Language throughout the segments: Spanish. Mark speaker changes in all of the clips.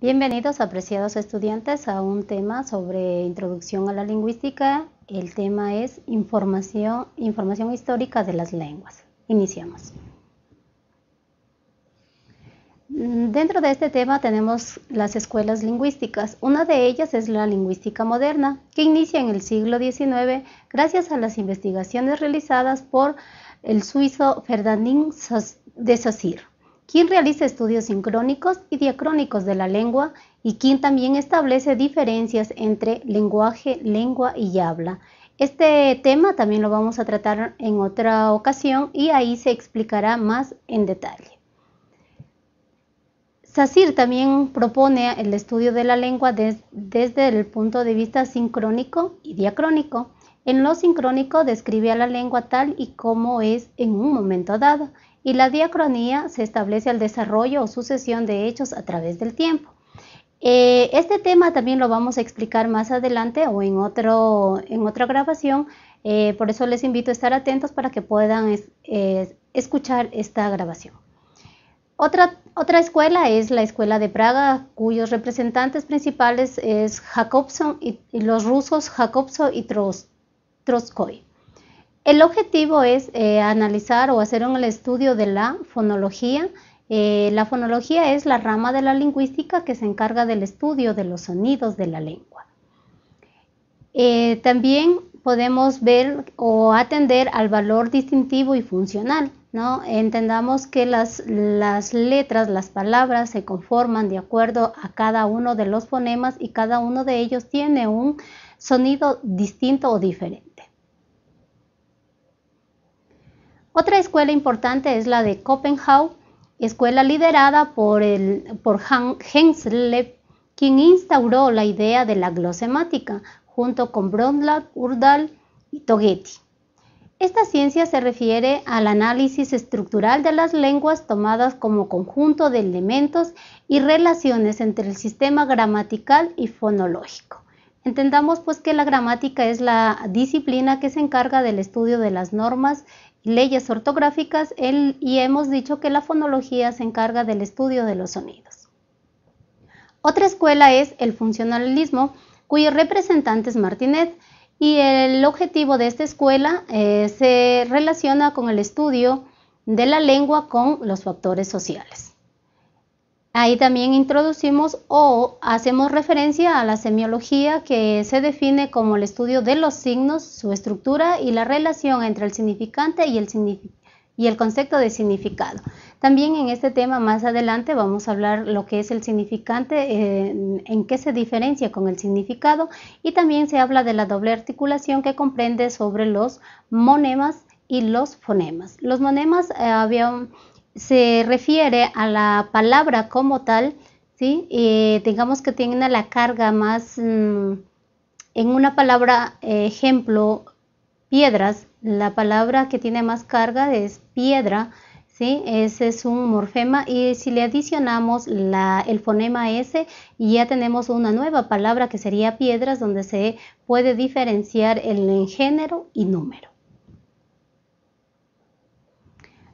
Speaker 1: Bienvenidos, apreciados estudiantes, a un tema sobre introducción a la lingüística. El tema es información, información histórica de las lenguas. Iniciamos. Dentro de este tema tenemos las escuelas lingüísticas. Una de ellas es la lingüística moderna, que inicia en el siglo XIX gracias a las investigaciones realizadas por el suizo Ferdinand de Saussure quien realiza estudios sincrónicos y diacrónicos de la lengua y quien también establece diferencias entre lenguaje, lengua y habla. Este tema también lo vamos a tratar en otra ocasión y ahí se explicará más en detalle. SACIR también propone el estudio de la lengua desde el punto de vista sincrónico y diacrónico. En lo sincrónico describe a la lengua tal y como es en un momento dado y la diacronía se establece al desarrollo o sucesión de hechos a través del tiempo. Eh, este tema también lo vamos a explicar más adelante o en, otro, en otra grabación, eh, por eso les invito a estar atentos para que puedan eh, escuchar esta grabación. Otra, otra, escuela es la Escuela de Praga, cuyos representantes principales es Jacobson y, los rusos Jacobson y Trotskoy. El objetivo es eh, analizar o hacer un estudio de la fonología. Eh, la fonología es la rama de la lingüística que se encarga del estudio de los sonidos de la lengua. Eh, también podemos ver o atender al valor distintivo y funcional. Entendamos que las letras, las palabras se conforman de acuerdo a cada uno de los fonemas y cada uno de ellos tiene un sonido distinto o diferente. Otra escuela importante es la de Copenhague, escuela liderada por, Hans por quien instauró la idea de la glosemática junto con Brondlag, Urdal y Togetti. Esta ciencia se refiere al análisis estructural de las lenguas tomadas como conjunto de elementos y relaciones entre el sistema gramatical y fonológico. Entendamos pues que la gramática es la disciplina que se encarga del estudio de las normas leyes ortográficas y hemos dicho que la fonología se encarga del estudio de los sonidos. Otra escuela es el funcionalismo, cuyo representante es Martinet, y el objetivo de esta escuela eh, se relaciona con el estudio de la lengua con los factores sociales. Ahí también introducimos o hacemos referencia a la semiología que se define como el estudio de los signos, su estructura y la relación entre el significante y el, y el concepto de significado. También en este tema más adelante vamos a hablar lo que es el significante, eh, en qué se diferencia con el significado y también se habla de la doble articulación que comprende sobre los monemas y los fonemas. Los monemas eh, habían se refiere a la palabra como tal, si tengamos eh, digamos que tiene la carga más, mm, en una palabra, ejemplo, piedras, la palabra que tiene más carga es piedra, ¿sí? Ese es un morfema y si le adicionamos la, el fonema S y ya tenemos una nueva palabra que sería piedras donde se puede diferenciar el en género y número.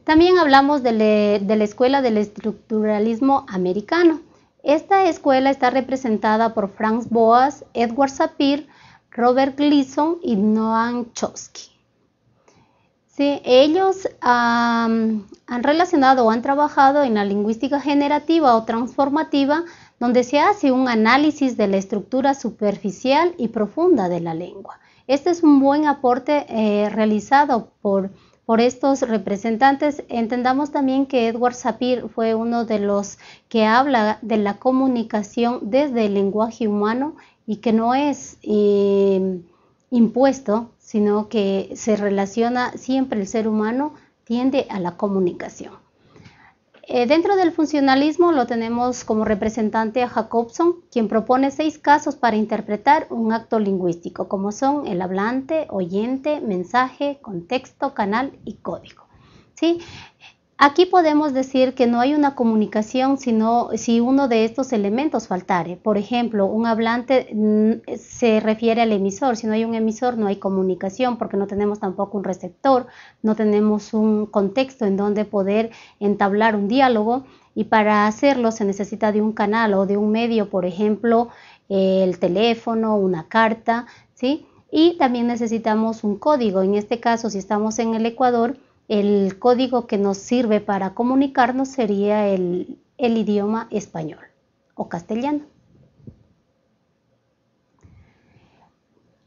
Speaker 1: También hablamos de, la escuela del estructuralismo americano. Esta escuela está representada por Franz Boas, Edward Sapir, Robert Gleason y Noam Chomsky. Sí, ellos han relacionado o han trabajado en la lingüística generativa o transformativa, donde se hace un análisis de la estructura superficial y profunda de la lengua. Este es un buen aporte eh, realizado por por estos representantes. Entendamos también que Edward Sapir fue uno de los que habla de la comunicación desde el lenguaje humano y que no es eh, impuesto, sino que se relaciona siempre el ser humano tiende a la comunicación. Eh, dentro del funcionalismo lo tenemos como representante a Jacobson, quien propone seis casos para interpretar un acto lingüístico, como son el hablante, oyente, mensaje, contexto, canal y código. Aquí podemos decir que no hay una comunicación sino si uno de estos elementos faltare. Por ejemplo, un hablante mm, se refiere al emisor. Si no hay un emisor, no hay comunicación porque no tenemos tampoco un receptor, no tenemos un contexto en donde poder entablar un diálogo y para hacerlo se necesita de un canal o de un medio, por ejemplo, el teléfono, una carta, ¿sí? Y también necesitamos un código. En este caso, si estamos en el Ecuador, el código que nos sirve para comunicarnos sería el, idioma español o castellano.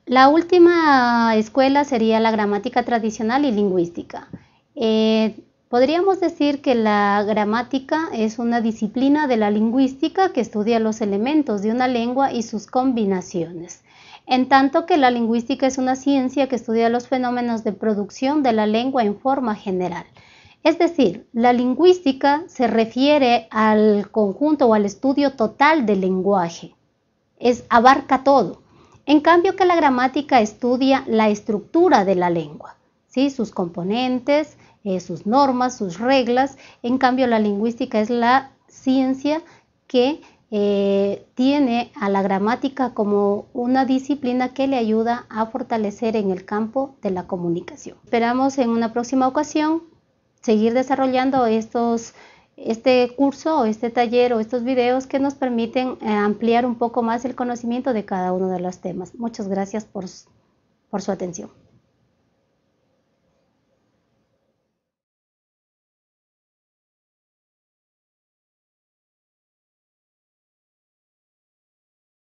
Speaker 1: La última escuela sería la gramática tradicional y lingüística. Eh, podríamos decir que la gramática es una disciplina de la lingüística que estudia los elementos de una lengua y sus combinaciones en tanto que la lingüística es una ciencia que estudia los fenómenos de producción de la lengua en forma general. Es decir, la lingüística se refiere al conjunto o al estudio total del lenguaje. Es abarca todo. En cambio que la gramática estudia la estructura de la lengua, sus componentes, eh, sus normas, sus reglas. En cambio la lingüística es la ciencia que eh, tiene a la gramática como una disciplina que le ayuda a fortalecer en el campo de la comunicación. Esperamos en una próxima ocasión seguir desarrollando estos, este curso este taller o estos videos que nos permiten eh, ampliar un poco más el conocimiento de cada uno de los temas. Muchas gracias por su atención.